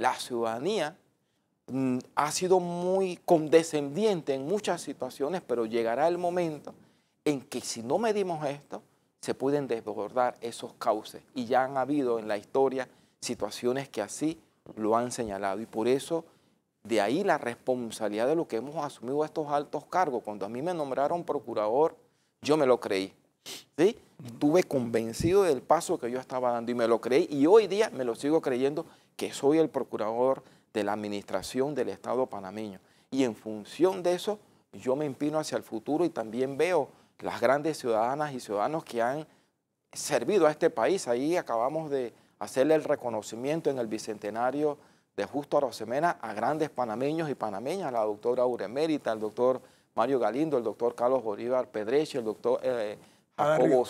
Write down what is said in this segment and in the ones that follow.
la ciudadanía mm, ha sido muy condescendiente en muchas situaciones, pero llegará el momento en que si no medimos esto, se pueden desbordar esos cauces. Y ya han habido en la historia situaciones que así lo han señalado. Y por eso, de ahí la responsabilidad de lo que hemos asumido estos altos cargos. Cuando a mí me nombraron procurador, yo me lo creí. ¿sí? estuve convencido del paso que yo estaba dando y me lo creí y hoy día me lo sigo creyendo que soy el procurador de la administración del Estado panameño. Y en función de eso, yo me impino hacia el futuro y también veo las grandes ciudadanas y ciudadanos que han servido a este país. Ahí acabamos de hacerle el reconocimiento en el Bicentenario de Justo rosemena a grandes panameños y panameñas, la doctora Uremérita, el doctor Mario Galindo, el doctor Carlos Bolívar Pedreche, el doctor... Eh, Jacobo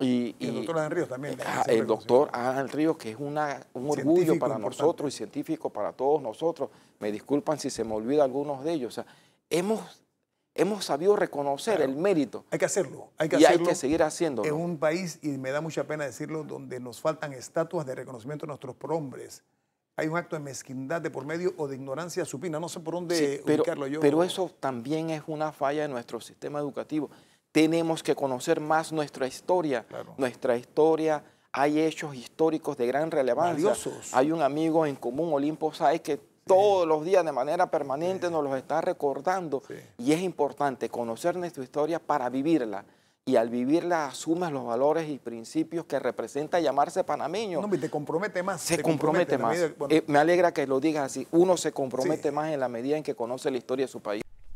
Y, y, el doctor Adán Ríos también. Ah, el doctor Adán Ríos, que es un orgullo para nosotros y científico para todos nosotros. Me disculpan si se me olvida algunos de ellos. hemos, hemos sabido reconocer el mérito. Hay que hacerlo. Hay que y hay que seguir haciéndolo. Es un país, y me da mucha pena decirlo, donde nos faltan estatuas de reconocimiento a nuestros prohombres. Hay un acto de mezquindad de por medio o de ignorancia supina. No sé por dónde yo. Pero eso también es una falla de nuestro sistema educativo tenemos que conocer más nuestra historia. Nuestra historia, hay hechos históricos de gran relevancia. Hay un amigo en común, Olimpo Sáez, que todos los días de manera permanente nos los está recordando. Y es importante conocer nuestra historia para vivirla. Y al vivirla asumes los valores y principios que representa llamarse panameño. No, y te compromete más. Se compromete, más. Eh, me alegra que lo digas así. Uno se compromete más en la medida en que conoce la historia de su país.